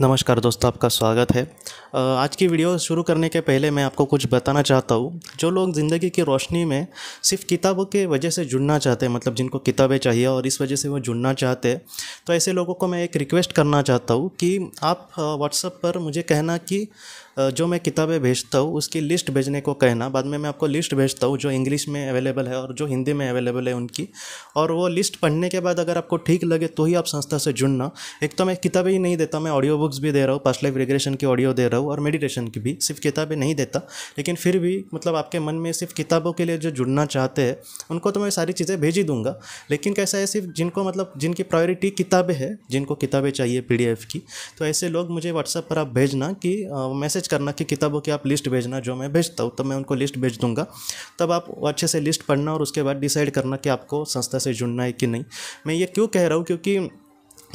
नमस्कार दोस्तों आपका स्वागत है आज की वीडियो शुरू करने के पहले मैं आपको कुछ बताना चाहता हूँ जो लोग ज़िंदगी की रोशनी में सिर्फ किताबों के वजह से जुड़ना चाहते हैं मतलब जिनको किताबें चाहिए और इस वजह से वो जुड़ना चाहते हैं तो ऐसे लोगों को मैं एक रिक्वेस्ट करना चाहता हूँ कि आप व्हाट्सअप पर मुझे कहना कि जो मैं किताबें भेजता हूँ उसकी लिस्ट भेजने को कहना बाद में मैं आपको लिस्ट भेजता हूँ जो इंग्लिश में अवेलेबल है और जो हिंदी में अवेलेबल है उनकी और वो लिस्ट पढ़ने के बाद अगर आपको ठीक लगे तो ही आप संस्था से जुड़ना एक तो मैं किताबें ही नहीं देता मैं ऑडियो बुक्स भी दे रहा हूँ पास्ट लाइफ रिग्रेशन की ऑडियो दे रहा हूँ और मेडिटेशन की भी सिर्फ किताबें नहीं देता लेकिन फिर भी मतलब आपके मन में सिर्फ किताबों के लिए जो जुड़ना चाहते हैं उनको तो मैं सारी चीज़ें भेज ही दूंगा लेकिन कैसा है सिर्फ जिनको मतलब जिनकी प्रायोरिटी किताबें हैं जिनको किताबें चाहिए पी की तो ऐसे लोग मुझे व्हाट्सएप पर आप भेजना कि मैसेज मैसेज करना कि किताबों की आप लिस्ट भेजना जो मैं भेजता हूँ तब मैं उनको लिस्ट भेज दूंगा तब आप अच्छे से लिस्ट पढ़ना और उसके बाद डिसाइड करना कि आपको संस्था से जुड़ना है कि नहीं मैं ये क्यों कह रहा हूँ क्योंकि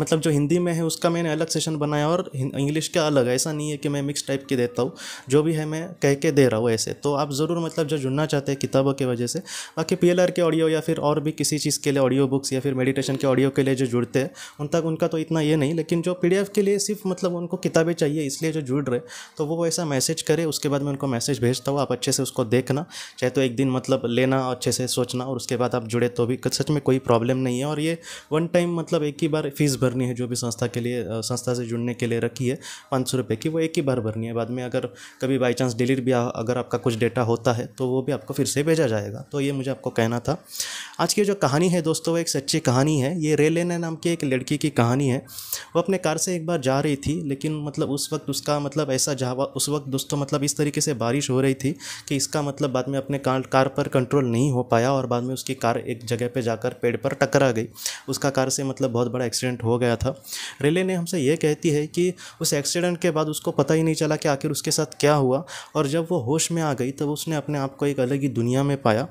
मतलब जो हिंदी में है उसका मैंने अलग सेशन बनाया और इंग्लिश का अलग ऐसा नहीं है कि मैं मिक्स टाइप के देता हूँ जो भी है मैं कह के दे रहा हूँ ऐसे तो आप ज़रूर मतलब जो जुड़ना चाहते हैं किताबों की वजह से बाकी पी के ऑडियो या फिर और भी किसी चीज़ के लिए ऑडियो बुक्स या फिर मेडिटेशन के ऑडियो के लिए जो जुड़ते हैं उन तक उनका तो इतना ये नहीं लेकिन जो पी के लिए सिर्फ मतलब उनको किताबें चाहिए इसलिए जो जुड़ रहे तो वो ऐसा मैसेज करे उसके बाद मैं उनको मैसेज भेजता हूँ आप अच्छे से उसको देखना चाहे तो एक दिन मतलब लेना अच्छे से सोचना और उसके बाद आप जुड़े तो भी सच में कोई प्रॉब्लम नहीं है और ये वन टाइम मतलब एक ही बार फीस भर भरनी है जो भी संस्था के लिए संस्था से जुड़ने के लिए रखी है पाँच सौ रुपये की वो एक ही बार भरनी है बाद में अगर कभी बाई चांस डिलीट भी अगर आपका कुछ डेटा होता है तो वो भी आपको फिर से भेजा जाएगा तो ये मुझे आपको कहना था आज की जो कहानी है दोस्तों वो एक सच्ची कहानी है ये रेलेना नाम की एक लड़की की कहानी है वो अपने कार से एक बार जा रही थी लेकिन मतलब उस वक्त उसका मतलब ऐसा जहाँ उस वक्त दोस्तों मतलब इस तरीके से बारिश हो रही थी कि इसका मतलब बाद में अपने कार पर कंट्रोल नहीं हो पाया और बाद में उसकी कार एक जगह पर जाकर पेड़ पर टकरा गई उसका कार से मतलब बहुत बड़ा एक्सीडेंट हो हो गया था रिले ने हमसे ये कहती है कि उस एक्सीडेंट के बाद उसको पता ही नहीं चला कि आखिर उसके साथ क्या हुआ और जब वो होश में आ गई तब उसने अपने आप को एक अलग ही दुनिया में पाया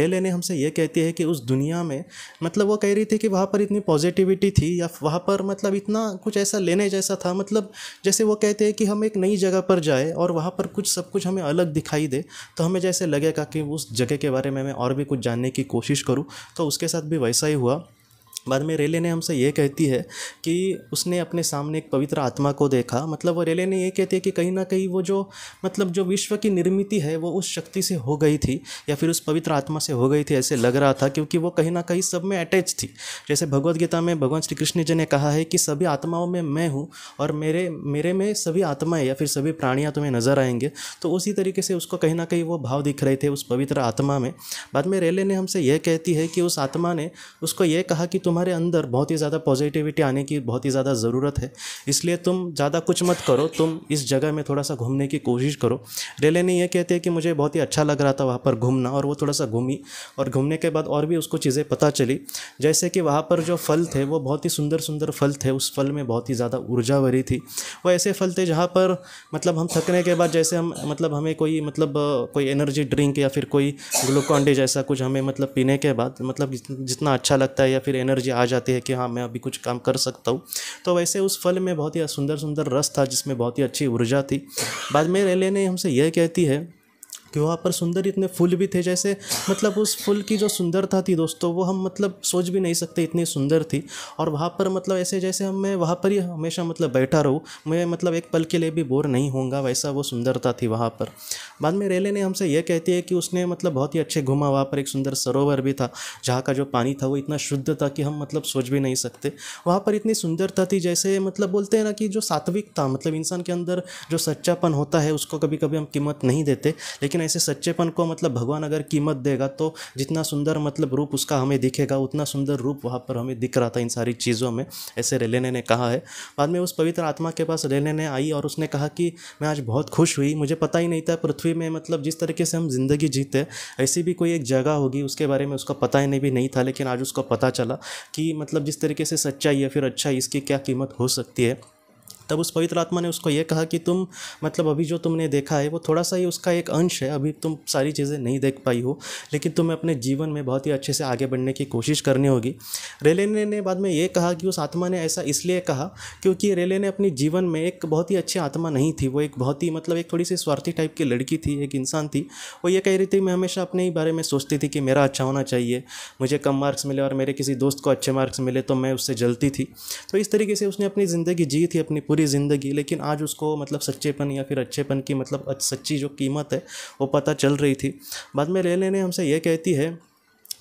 रेले ने हमसे ये कहती है कि उस दुनिया में मतलब वो कह रही थी कि वहाँ पर इतनी पॉजिटिविटी थी या वहाँ पर मतलब इतना कुछ ऐसा लेने जैसा था मतलब जैसे वो कहते हैं कि हम एक नई जगह पर जाए और वहाँ पर कुछ सब कुछ हमें अलग दिखाई दे तो हमें जैसे लगेगा कि उस जगह के बारे में मैं और भी कुछ जानने की कोशिश करूँ तो उसके साथ भी वैसा ही हुआ बाद में रेले ने हमसे ये कहती है कि उसने अपने सामने एक पवित्र आत्मा को देखा मतलब वो रेले ने ये कहती है कि कहीं ना कहीं वो जो मतलब जो विश्व की निर्मिति है वो उस शक्ति से हो गई थी या फिर उस पवित्र आत्मा से हो गई थी ऐसे लग रहा था क्योंकि वो कहीं ना कहीं सब में अटैच थी जैसे भगवदगीता गीता में भगवान श्री कृष्ण जी ने कहा है कि सभी आत्माओं में मैं हूँ और मेरे मेरे में सभी आत्माएँ या फिर सभी प्राणियाँ तुम्हें नजर आएंगे तो उसी तरीके से उसको कहीं ना कहीं वो भाव दिख रहे थे उस पवित्र आत्मा में बाद में रेले ने हमसे यह कहती है कि उस आत्मा ने उसको ये कहा कि तुम्हारा तुम्हारे अंदर बहुत ही ज़्यादा पॉजिटिविटी आने की बहुत ही ज़्यादा ज़रूरत है इसलिए तुम ज़्यादा कुछ मत करो तुम इस जगह में थोड़ा सा घूमने की कोशिश करो ने यह कहते हैं कि मुझे बहुत ही अच्छा लग रहा था वहाँ पर घूमना और वो थोड़ा सा घूमी और घूमने के बाद और भी उसको चीज़ें पता चली जैसे कि वहाँ पर जो फल थे वो बहुत ही सुंदर सुंदर फल थे उस फल में बहुत ही ज़्यादा ऊर्जा भरी थी वो ऐसे फल थे जहाँ पर मतलब हम थकने के बाद जैसे हम मतलब हमें कोई मतलब कोई एनर्जी ड्रिंक या फिर कोई ग्लूकॉन्डी जैसा कुछ हमें मतलब पीने के बाद मतलब जितना अच्छा लगता है या फिर एनर्जी एनर्जी आ जाती है कि हाँ मैं अभी कुछ काम कर सकता हूँ तो वैसे उस फल में बहुत ही सुंदर सुंदर रस था जिसमें बहुत ही अच्छी ऊर्जा थी बाद में रेले ने हमसे यह कहती है कि वहाँ पर सुंदर इतने फूल भी थे जैसे मतलब उस फूल की जो सुंदरता थी दोस्तों वो हम मतलब सोच भी नहीं सकते इतनी सुंदर थी और वहाँ पर मतलब ऐसे जैसे हम मैं वहाँ पर ही हमेशा मतलब बैठा रहूँ मैं मतलब एक पल के लिए भी बोर नहीं होऊंगा वैसा वो सुंदरता थी वहाँ पर बाद में रेले ने हमसे यह कहती है कि उसने मतलब बहुत ही अच्छे घूमा वहाँ पर एक सुंदर सरोवर भी था जहाँ का जो पानी था वो इतना शुद्ध था कि हम मतलब सोच भी नहीं सकते वहाँ पर इतनी सुंदरता थी जैसे मतलब बोलते हैं ना कि जो सात्विक था मतलब इंसान के अंदर जो सच्चापन होता है उसको कभी कभी हम कीमत नहीं देते लेकिन लेकिन ऐसे सच्चेपन को मतलब भगवान अगर कीमत देगा तो जितना सुंदर मतलब रूप उसका हमें दिखेगा उतना सुंदर रूप वहाँ पर हमें दिख रहा था इन सारी चीज़ों में ऐसे रेलेने ने कहा है बाद में उस पवित्र आत्मा के पास रेलेने ने आई और उसने कहा कि मैं आज बहुत खुश हुई मुझे पता ही नहीं था पृथ्वी में मतलब जिस तरीके से हम ज़िंदगी जीते ऐसी भी कोई एक जगह होगी उसके बारे में उसका पता ही नहीं भी नहीं था लेकिन आज उसको पता चला कि मतलब जिस तरीके से सच्चाई या फिर अच्छा इसकी क्या कीमत हो सकती है तब उस पवित्र आत्मा ने उसको ये कहा कि तुम मतलब अभी जो तुमने देखा है वो थोड़ा सा ही उसका एक अंश है अभी तुम सारी चीज़ें नहीं देख पाई हो लेकिन तुम्हें अपने जीवन में बहुत ही अच्छे से आगे बढ़ने की कोशिश करनी होगी रेले ने बाद में ये कहा कि उस आत्मा ने ऐसा इसलिए कहा क्योंकि रेले ने अपने जीवन में एक बहुत ही अच्छी आत्मा नहीं थी वो एक बहुत ही मतलब एक थोड़ी सी स्वार्थी टाइप की लड़की थी एक इंसान थी वो ये कह रही थी मैं हमेशा अपने ही बारे में सोचती थी कि मेरा अच्छा होना चाहिए मुझे कम मार्क्स मिले और मेरे किसी दोस्त को अच्छे मार्क्स मिले तो मैं उससे जलती थी तो इस तरीके से उसने अपनी ज़िंदगी जी थी अपनी पूरी पूरी ज़िंदगी लेकिन आज उसको मतलब सच्चेपन या फिर अच्छेपन की मतलब सच्ची जो कीमत है वो पता चल रही थी बाद में रेलवे ने हमसे ये कहती है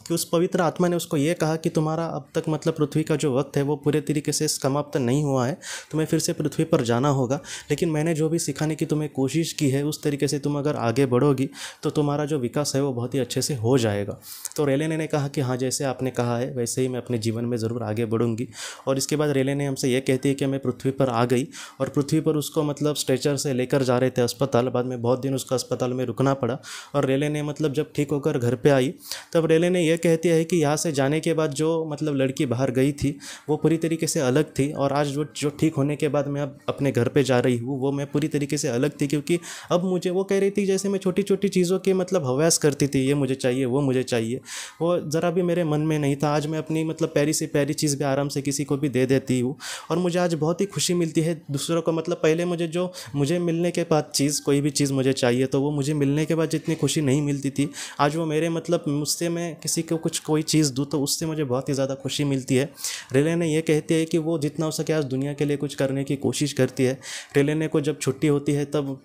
कि उस पवित्र आत्मा ने उसको ये कहा कि तुम्हारा अब तक मतलब पृथ्वी का जो वक्त है वो पूरे तरीके से समाप्त नहीं हुआ है तुम्हें फिर से पृथ्वी पर जाना होगा लेकिन मैंने जो भी सिखाने की तुम्हें कोशिश की है उस तरीके से तुम अगर आगे बढ़ोगी तो तुम्हारा जो विकास है वो बहुत ही अच्छे से हो जाएगा तो रेले ने कहा कि हाँ जैसे आपने कहा है वैसे ही मैं अपने जीवन में ज़रूर आगे बढ़ूंगी और इसके बाद रेले ने हमसे ये कहती है कि मैं पृथ्वी पर आ गई और पृथ्वी पर उसको मतलब स्ट्रेचर से लेकर जा रहे थे अस्पताल बाद में बहुत दिन उसका अस्पताल में रुकना पड़ा और रेले ने मतलब जब ठीक होकर घर पर आई तब रेले ने यह कहती है कि यहाँ से जाने के बाद जो मतलब लड़की बाहर गई थी वो पूरी तरीके से अलग थी और आज वो जो ठीक होने के बाद मैं अब अपने घर पे जा रही हूँ वो मैं पूरी तरीके से अलग थी क्योंकि अब मुझे वो कह रही थी जैसे मैं छोटी छोटी चीज़ों के मतलब हवास करती थी ये मुझे चाहिए वो मुझे चाहिए वो ज़रा भी मेरे मन में नहीं था आज मैं अपनी मतलब पैरी से पैरी चीज़ भी आराम से किसी को भी दे देती हूँ और मुझे आज बहुत ही खुशी मिलती है दूसरों को मतलब पहले मुझे जो मुझे मिलने के बाद चीज़ कोई भी चीज़ मुझे चाहिए तो वो मुझे मिलने के बाद जितनी खुशी नहीं मिलती थी आज वो मेरे मतलब मुझसे मैं किसी किसी को कुछ कोई चीज़ दूँ तो उससे मुझे बहुत ही ज़्यादा खुशी मिलती है रेले ने यह कहती है कि वो जितना हो सके आज दुनिया के लिए कुछ करने की कोशिश करती है रेले ने को जब छुट्टी होती है तब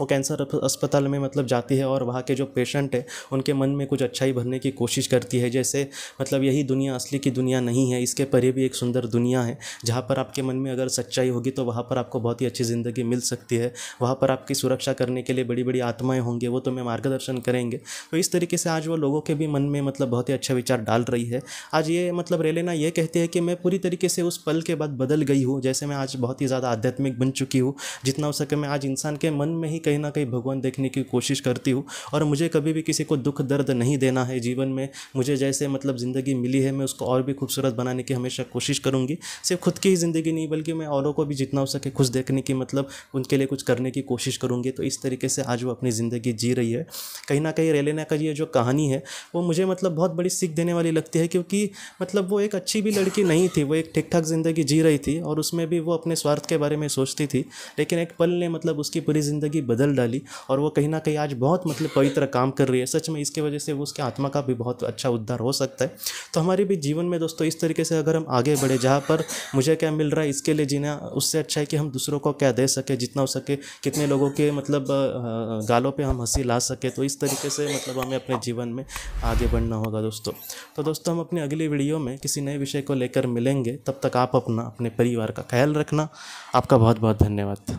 वो कैंसर अस्पताल में मतलब जाती है और वहाँ के जो पेशेंट है उनके मन में कुछ अच्छाई भरने की कोशिश करती है जैसे मतलब यही दुनिया असली की दुनिया नहीं है इसके परे भी एक सुंदर दुनिया है जहाँ पर आपके मन में अगर सच्चाई होगी तो वहाँ पर आपको बहुत ही अच्छी ज़िंदगी मिल सकती है वहाँ पर आपकी सुरक्षा करने के लिए बड़ी बड़ी आत्माएँ होंगी वो तुम्हें मार्गदर्शन करेंगे तो इस तरीके से आज वो लोगों के भी मन में मतलब बहुत ही अच्छा विचार डाल रही है आज ये मतलब रेलेना ये कहती है कि मैं पूरी तरीके से उस पल के बाद बदल गई हूँ जैसे मैं आज बहुत ही ज़्यादा आध्यात्मिक बन चुकी हूँ जितना हो सके मैं आज इंसान के मन में ही कहीं ना कहीं भगवान देखने की कोशिश करती हूँ और मुझे कभी भी किसी को दुख दर्द नहीं देना है जीवन में मुझे जैसे मतलब ज़िंदगी मिली है मैं उसको और भी खूबसूरत बनाने की हमेशा कोशिश करूँगी सिर्फ खुद की ही ज़िंदगी नहीं बल्कि मैं औरों को भी जितना हो सके खुश देखने की मतलब उनके लिए कुछ करने की कोशिश करूँगी तो इस तरीके से आज वो अपनी ज़िंदगी जी रही है कहीं ना कहीं रेलेना का ये जो कहानी है वो मुझे मतलब बहुत बड़ी सीख देने वाली लगती है क्योंकि मतलब वो एक अच्छी भी लड़की नहीं थी वो एक ठीक ठाक ज़िंदगी जी रही थी और उसमें भी वो अपने स्वार्थ के बारे में सोचती थी लेकिन एक पल ने मतलब उसकी पूरी ज़िंदगी बदल डाली और वो कहीं ना कहीं आज बहुत मतलब पवित्र काम कर रही है सच में इसके वजह से उसके आत्मा का भी बहुत अच्छा उद्धार हो सकता है तो हमारे भी जीवन में दोस्तों इस तरीके से अगर हम आगे बढ़े जहाँ पर मुझे क्या मिल रहा है इसके लिए जीना उससे अच्छा है कि हम दूसरों को क्या दे सके जितना हो सके कितने लोगों के मतलब गालों पर हम हंसी ला सके तो इस तरीके से मतलब हमें अपने जीवन में आगे बढ़ना होगा दोस्तों तो दोस्तों हम अपनी अगली वीडियो में किसी नए विषय को लेकर मिलेंगे तब तक आप अपना अपने परिवार का ख्याल रखना आपका बहुत बहुत धन्यवाद